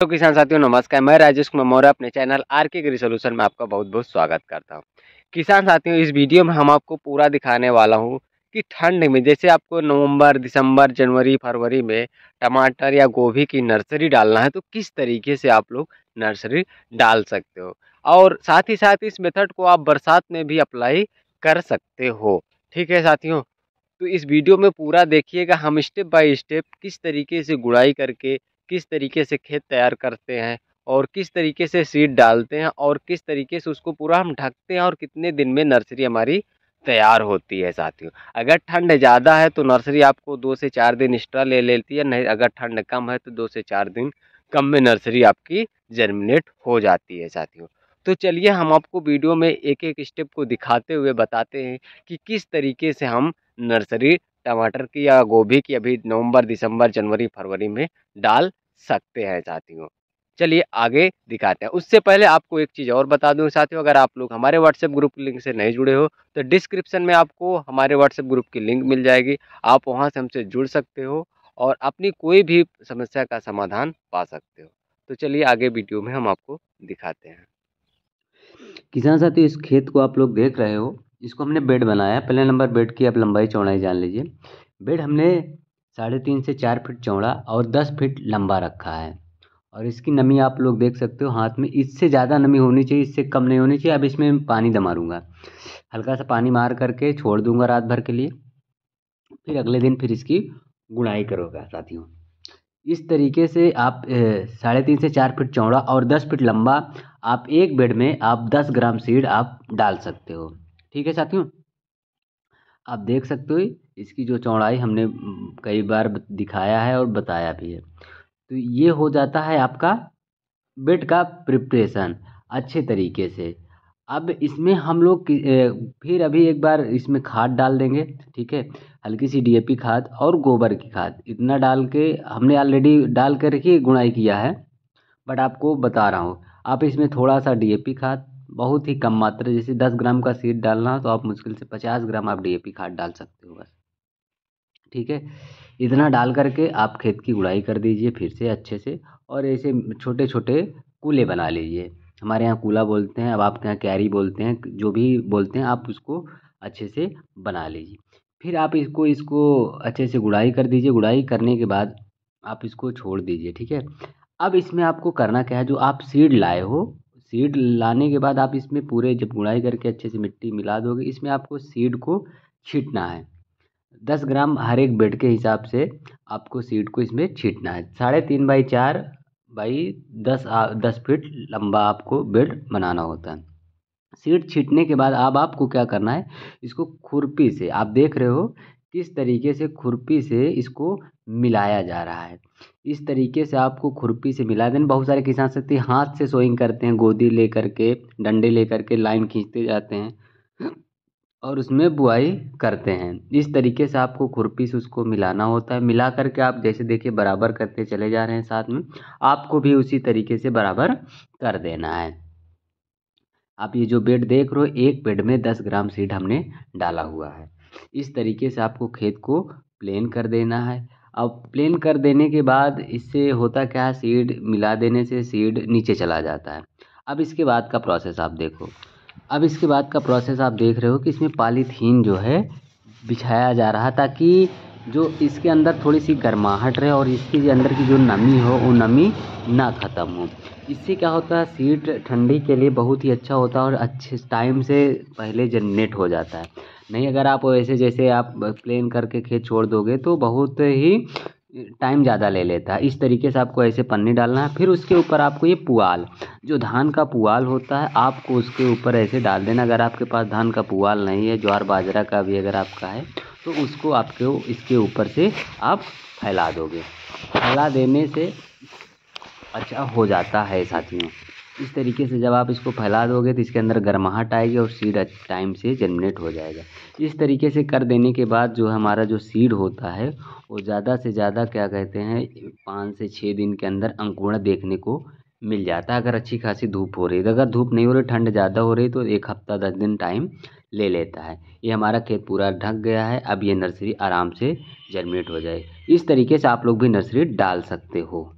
तो किसान साथियों नमस्कार मैं राजेश कुमार मौर्य अपने चैनल आर के गरी सोल्यूशन में आपका बहुत बहुत स्वागत करता हूँ किसान साथियों इस वीडियो में हम आपको पूरा दिखाने वाला हूँ कि ठंड में जैसे आपको नवंबर दिसंबर जनवरी फरवरी में टमाटर या गोभी की नर्सरी डालना है तो किस तरीके से आप लोग नर्सरी डाल सकते हो और साथ ही साथ इस मेथड को आप बरसात में भी अप्लाई कर सकते हो ठीक है साथियों तो इस वीडियो में पूरा देखिएगा हम स्टेप बाई स्टेप किस तरीके से गुड़ाई करके किस तरीके से खेत तैयार करते हैं और किस तरीके से सीड डालते हैं और किस तरीके से उसको पूरा हम ढकते हैं और कितने दिन में नर्सरी हमारी तैयार होती है साथियों अगर ठंड ज़्यादा है तो नर्सरी आपको दो से चार दिन एक्स्ट्रा ले लेती है नहीं अगर ठंड कम है तो दो से चार दिन कम में नर्सरी आपकी जर्मिनेट हो जाती है साथियों तो चलिए हम आपको वीडियो में एक एक स्टेप को दिखाते हुए बताते हैं कि किस तरीके से हम नर्सरी टमाटर की या गोभी की अभी नवंबर दिसंबर जनवरी फरवरी में डाल सकते हैं साथियों चलिए आगे दिखाते हैं उससे पहले आपको एक चीज़ और बता दूं साथियों अगर आप लोग हमारे व्हाट्सएप ग्रुप लिंक से नहीं जुड़े हो तो डिस्क्रिप्शन में आपको हमारे व्हाट्सएप ग्रुप की लिंक मिल जाएगी आप वहाँ से हमसे जुड़ सकते हो और अपनी कोई भी समस्या का समाधान पा सकते हो तो चलिए आगे वीडियो में हम आपको दिखाते हैं किसान साथियों इस खेत को आप लोग देख रहे हो इसको हमने बेड बनाया पहले नंबर बेड की आप लंबाई चौड़ाई जान लीजिए बेड हमने साढ़े तीन से चार फीट चौड़ा और दस फीट लंबा रखा है और इसकी नमी आप लोग देख सकते हो हाथ में इससे ज़्यादा नमी होनी चाहिए इससे कम नहीं होनी चाहिए अब इसमें पानी दमारूंगा हल्का सा पानी मार करके छोड़ दूंगा रात भर के लिए फिर अगले दिन फिर इसकी गुड़ाई करोगा साथियों इस तरीके से आप साढ़े तीन से चार फीट चौड़ा और दस फीट लंबा आप एक बेड में आप दस ग्राम सीड आप डाल सकते हो ठीक है साथियों आप देख सकते हो इसकी जो चौड़ाई हमने कई बार दिखाया है और बताया भी है तो ये हो जाता है आपका बेड का प्रिपरेशन अच्छे तरीके से अब इसमें हम लोग फिर अभी एक बार इसमें खाद डाल देंगे ठीक है हल्की सी डीएपी खाद और गोबर की खाद इतना डाल के हमने ऑलरेडी डाल कर ही गुणाई किया है बट आपको बता रहा हूँ आप इसमें थोड़ा सा डीएपी खाद बहुत ही कम मात्रा जैसे दस ग्राम का सीड डालना हो तो आप मुश्किल से पचास ग्राम आप डीएपी खाद डाल सकते हो बस ठीक है इतना डाल करके आप खेत की गुड़ाई कर दीजिए फिर से अच्छे से और ऐसे छोटे छोटे कूले बना लीजिए हमारे यहाँ कूला बोलते हैं अब आपके यहाँ कैरी बोलते हैं जो भी बोलते हैं आप उसको अच्छे से बना लीजिए फिर आप इसको इसको अच्छे से गुड़ाई कर दीजिए गुड़ाई करने के बाद आप इसको छोड़ दीजिए ठीक है अब इसमें आपको करना क्या है जो आप सीड लाए हो सीड लाने के बाद आप इसमें पूरे जब गुड़ाई करके अच्छे से मिट्टी मिला दोगे इसमें आपको सीड को छीटना है दस ग्राम हर एक बेड के हिसाब से आपको सीड को इसमें छींटना है साढ़े तीन बाई चार बाई दस आ, दस फीट लंबा आपको बेड बनाना होता है सीड छीटने के बाद अब आपको क्या करना है इसको खुरपी से आप देख रहे हो किस तरीके से खुरपी से इसको मिलाया जा रहा है इस तरीके से आपको खुरपी से मिला देन बहुत सारे किसान शक्ति हाथ से सोइंग करते हैं गोदी लेकर के डंडे लेकर के लाइन खींचते जाते हैं और उसमें बुआई करते हैं इस तरीके से आपको खुरपी से उसको मिलाना होता है मिला करके आप जैसे देखिए बराबर करते चले जा रहे हैं साथ में आपको भी उसी तरीके से बराबर कर देना है आप ये जो बेड देख रहे हो एक बेड में दस ग्राम सीड हमने डाला हुआ है इस तरीके से आपको खेत को प्लेन कर देना है अब प्लेन कर देने के बाद इससे होता क्या है सीड मिला देने से सीड नीचे चला जाता है अब इसके बाद का प्रोसेस आप देखो अब इसके बाद का प्रोसेस आप देख रहे हो कि इसमें पालीथीन जो है बिछाया जा रहा ताकि जो इसके अंदर थोड़ी सी गर्माहट रहे और इसके अंदर की जो नमी हो वो नमी ना ख़त्म हो इससे क्या होता है सीट ठंडी के लिए बहुत ही अच्छा होता है और अच्छे टाइम से पहले जनरेट हो जाता है नहीं अगर आप ऐसे जैसे आप प्लेन करके खेत छोड़ दोगे तो बहुत ही टाइम ज़्यादा ले लेता है इस तरीके से आपको ऐसे पन्नी डालना है फिर उसके ऊपर आपको ये पुआल जो धान का पुआल होता है आपको उसके ऊपर ऐसे डाल देना अगर आपके पास धान का पुआल नहीं है ज्वार बाजरा का भी अगर आपका है तो उसको आपके इसके ऊपर से आप फैला दोगे फैला देने से अच्छा हो जाता है साथियों इस तरीके से जब आप इसको फैला दोगे तो इसके अंदर गर्माहट आएगी और सीड टाइम से जनरेट हो जाएगा इस तरीके से कर देने के बाद जो हमारा जो सीड होता है वो ज़्यादा से ज़्यादा क्या कहते हैं पाँच से छः दिन के अंदर अंकुरण देखने को मिल जाता है अगर अच्छी खासी धूप हो रही है अगर धूप नहीं हो रही ठंड ज़्यादा हो रही तो एक हफ्ता दस दिन टाइम ले लेता है ये हमारा खेत पूरा ढक गया है अब ये नर्सरी आराम से जर्मिनेट हो जाए इस तरीके से आप लोग भी नर्सरी डाल सकते हो